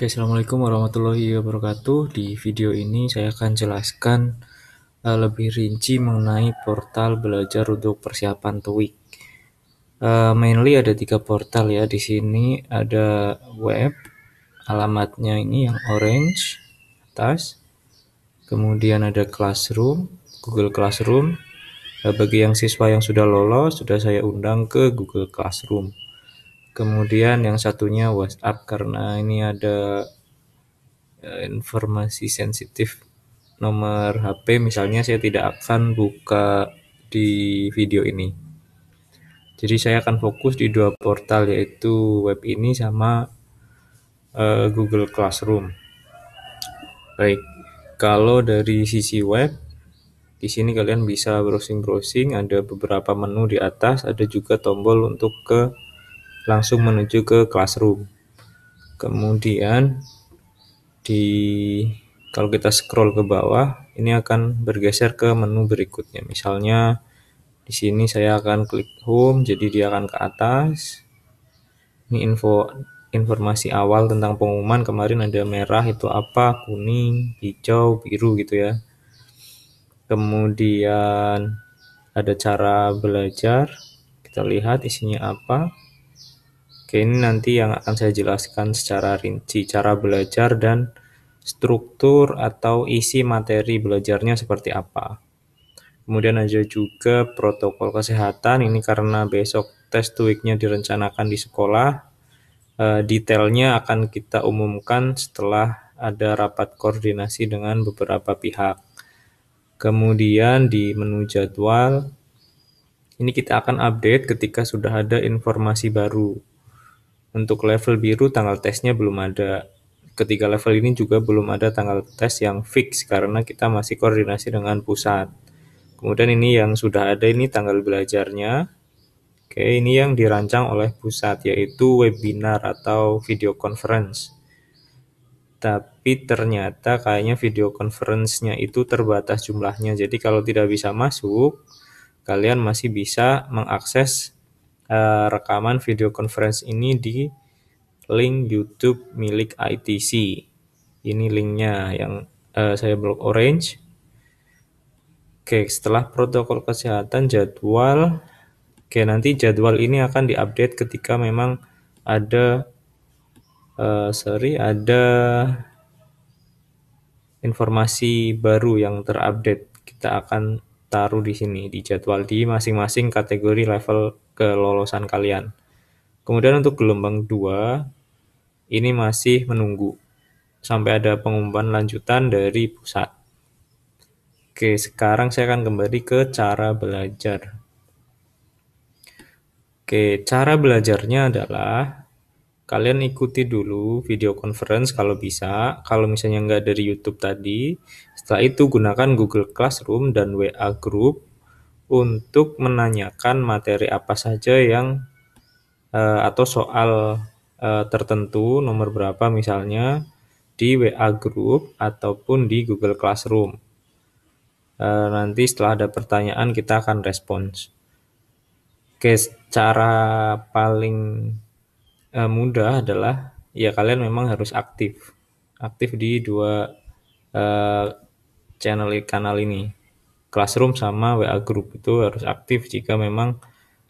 Oke, Assalamualaikum warahmatullahi wabarakatuh. Di video ini saya akan jelaskan uh, lebih rinci mengenai portal belajar untuk persiapan TOEIC. Uh, mainly ada tiga portal ya. Di sini ada web, alamatnya ini yang orange atas. Kemudian ada Classroom, Google Classroom. Uh, bagi yang siswa yang sudah lolos, sudah saya undang ke Google Classroom. Kemudian yang satunya WhatsApp karena ini ada eh, informasi sensitif nomor HP misalnya saya tidak akan buka di video ini. Jadi saya akan fokus di dua portal yaitu web ini sama uh, Google Classroom. Baik, kalau dari sisi web di sini kalian bisa browsing-browsing, ada beberapa menu di atas, ada juga tombol untuk ke langsung menuju ke classroom kemudian di kalau kita scroll ke bawah ini akan bergeser ke menu berikutnya misalnya di sini saya akan klik home jadi dia akan ke atas ini info informasi awal tentang pengumuman kemarin ada merah itu apa kuning hijau biru gitu ya kemudian ada cara belajar kita lihat isinya apa Oke, ini nanti yang akan saya jelaskan secara rinci cara belajar dan struktur atau isi materi belajarnya seperti apa. Kemudian ada juga protokol kesehatan ini karena besok tes tweaknya direncanakan di sekolah. E, detailnya akan kita umumkan setelah ada rapat koordinasi dengan beberapa pihak. Kemudian di menu jadwal ini kita akan update ketika sudah ada informasi baru. Untuk level biru tanggal tesnya belum ada. Ketiga level ini juga belum ada tanggal tes yang fix karena kita masih koordinasi dengan pusat. Kemudian ini yang sudah ada ini tanggal belajarnya. Oke, ini yang dirancang oleh pusat yaitu webinar atau video conference. Tapi ternyata kayaknya video conference-nya itu terbatas jumlahnya. Jadi kalau tidak bisa masuk, kalian masih bisa mengakses Eh, rekaman video conference ini di link YouTube milik ITC. Ini linknya yang uh, saya blok orange. Oke, setelah protokol kesehatan jadwal, oke nanti jadwal ini akan diupdate ketika memang ada uh, sorry ada informasi baru yang terupdate kita akan taruh di sini di jadwal di masing-masing kategori level kelolosan kalian. Kemudian untuk gelombang 2 ini masih menunggu sampai ada pengumuman lanjutan dari pusat. Oke, sekarang saya akan kembali ke cara belajar. Oke, cara belajarnya adalah kalian ikuti dulu video conference kalau bisa. Kalau misalnya nggak dari YouTube tadi, setelah itu gunakan Google Classroom dan WA Group untuk menanyakan materi apa saja yang uh, atau soal, uh, tertentu nomor berapa misalnya di WA group ataupun di Google Classroom. Uh, nanti setelah ada pertanyaan kita akan respons. Oke, cara paling, uh, mudah adalah ya kalian memang harus aktif, aktif di dua uh, channel kanal ini. Classroom sama WA group itu harus aktif jika memang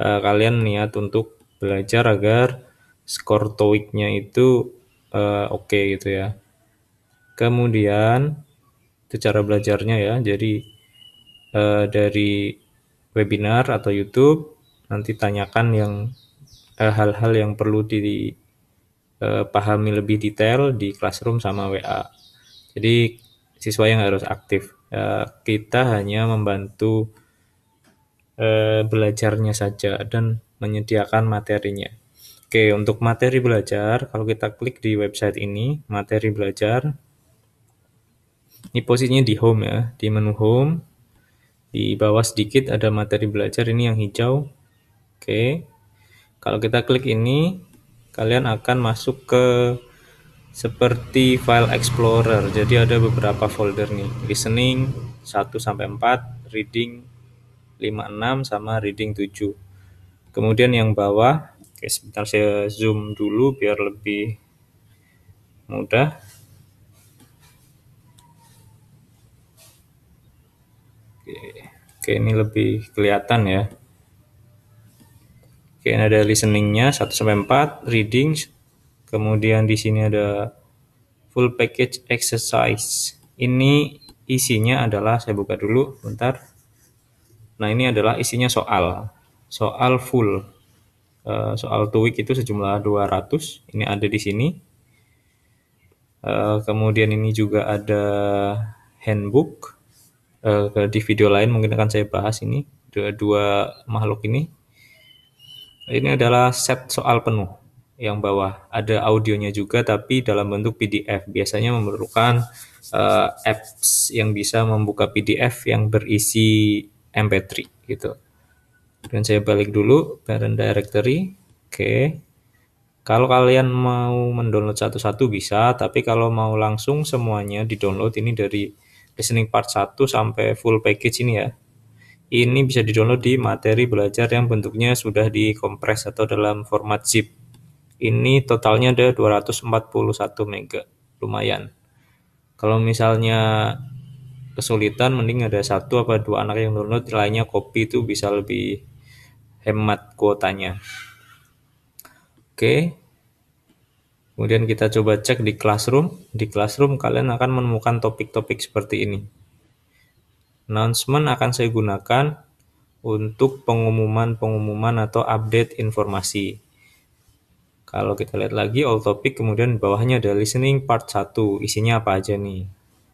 uh, kalian niat untuk belajar agar skor toeic itu uh, oke okay gitu ya. Kemudian itu cara belajarnya ya. Jadi uh, dari webinar atau YouTube nanti tanyakan yang hal-hal uh, yang perlu dipahami pahami lebih detail di classroom sama WA. Jadi siswa yang harus aktif ya, kita hanya membantu eh, belajarnya saja dan menyediakan materinya. Oke, untuk materi belajar, kalau kita klik di website ini, materi belajar, ini posisinya di home ya, di menu home, di bawah sedikit ada materi belajar, ini yang hijau. Oke, kalau kita klik ini, kalian akan masuk ke seperti file explorer. Jadi ada beberapa folder nih, listening 1 sampai 4, reading 5 6 sama reading 7. Kemudian yang bawah, oke sebentar saya zoom dulu biar lebih mudah. Oke, oke ini lebih kelihatan ya. Oke, ini ada listeningnya 1 sampai 4, reading Kemudian di sini ada full package exercise. Ini isinya adalah saya buka dulu bentar. Nah, ini adalah isinya soal. Soal full. Eh, soal soal TOEIC itu sejumlah 200. Ini ada di sini. Eh, kemudian ini juga ada handbook. Eh, di video lain mungkin akan saya bahas ini dua, dua makhluk ini. Ini adalah set soal penuh yang bawah ada audionya juga tapi dalam bentuk PDF biasanya memerlukan uh, apps yang bisa membuka PDF yang berisi MP3 gitu dan saya balik dulu parent directory oke okay. kalau kalian mau mendownload satu-satu bisa tapi kalau mau langsung semuanya di download ini dari listening part 1 sampai full package ini ya ini bisa di-download di materi belajar yang bentuknya sudah dikompres atau dalam format zip ini totalnya ada 241 mega lumayan kalau misalnya kesulitan mending ada satu apa dua anak yang download lainnya kopi itu bisa lebih hemat kuotanya oke kemudian kita coba cek di classroom di classroom kalian akan menemukan topik-topik seperti ini announcement akan saya gunakan untuk pengumuman-pengumuman atau update informasi kalau kita lihat lagi all topic kemudian bawahnya ada listening part 1. Isinya apa aja nih?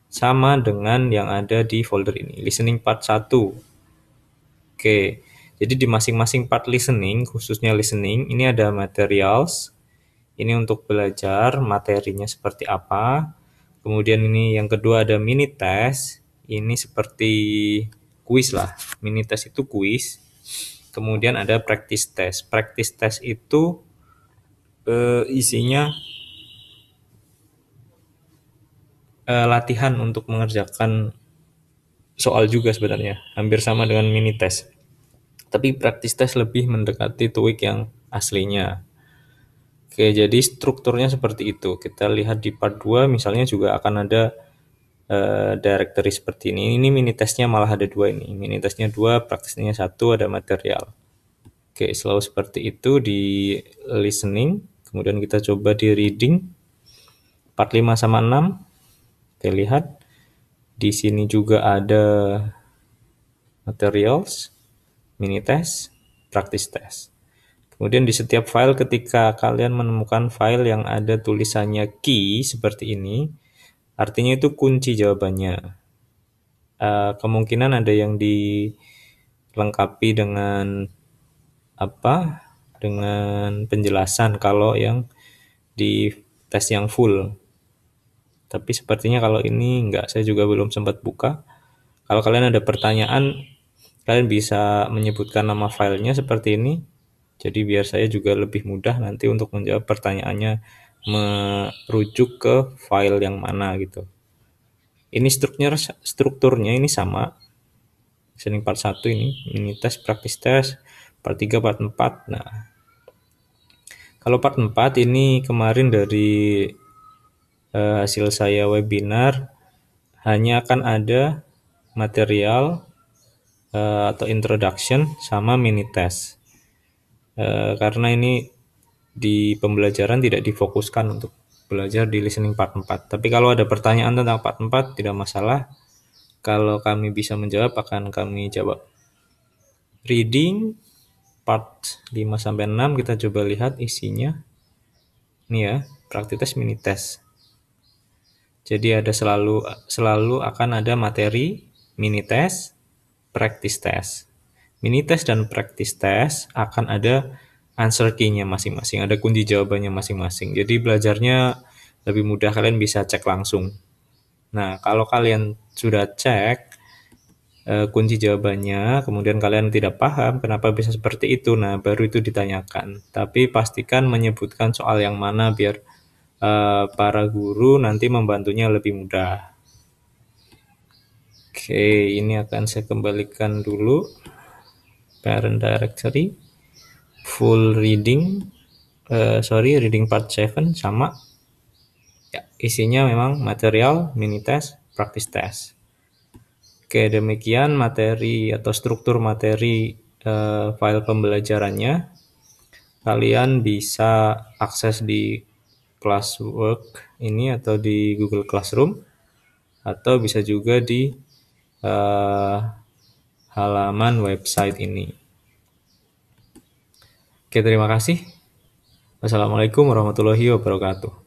Sama dengan yang ada di folder ini, listening part 1. Oke. Jadi di masing-masing part listening, khususnya listening, ini ada materials. Ini untuk belajar materinya seperti apa. Kemudian ini yang kedua ada mini test. Ini seperti kuis lah. Mini test itu kuis. Kemudian ada practice test. Practice test itu uh, isinya uh, latihan untuk mengerjakan soal juga sebenarnya, hampir sama dengan mini test. Tapi praktis test lebih mendekati TOEIC yang aslinya. Oke, jadi strukturnya seperti itu. Kita lihat di part 2 misalnya juga akan ada uh, directory seperti ini. Ini mini testnya malah ada dua ini. Mini testnya dua, praktisnya satu, ada material. Oke, selalu seperti itu di listening. Kemudian kita coba di reading part sama 6. Kita lihat di sini juga ada materials, mini test, practice test. Kemudian di setiap file ketika kalian menemukan file yang ada tulisannya key seperti ini, artinya itu kunci jawabannya. Uh, kemungkinan ada yang dilengkapi dengan apa dengan penjelasan kalau yang di tes yang full. Tapi sepertinya kalau ini enggak, saya juga belum sempat buka. Kalau kalian ada pertanyaan, kalian bisa menyebutkan nama filenya seperti ini. Jadi biar saya juga lebih mudah nanti untuk menjawab pertanyaannya merujuk ke file yang mana gitu. Ini strukturnya strukturnya ini sama. Sening part 1 ini, ini tes praktis tes, part 3 part 4 nah kalau part 4 ini kemarin dari uh, hasil saya webinar hanya akan ada material uh, atau introduction sama mini test uh, karena ini di pembelajaran tidak difokuskan untuk belajar di listening part 4 tapi kalau ada pertanyaan tentang part 4 tidak masalah kalau kami bisa menjawab akan kami jawab reading part 5 sampai 6 kita coba lihat isinya. Ini ya, praktik tes mini test. Jadi ada selalu selalu akan ada materi mini test, practice test. Mini test dan practice test akan ada answer key-nya masing-masing, ada kunci jawabannya masing-masing. Jadi belajarnya lebih mudah kalian bisa cek langsung. Nah, kalau kalian sudah cek, Eh, kunci jawabannya, kemudian kalian tidak paham kenapa bisa seperti itu, nah baru itu ditanyakan. Tapi pastikan menyebutkan soal yang mana biar uh, para guru nanti membantunya lebih mudah. Oke, ini akan saya kembalikan dulu parent directory full reading uh, sorry reading part 7 sama ya isinya memang material mini test practice test Oke, demikian materi atau struktur materi uh, file pembelajarannya. Kalian bisa akses di Classwork ini atau di Google Classroom atau bisa juga di uh, halaman website ini. Oke, terima kasih. Wassalamualaikum warahmatullahi wabarakatuh.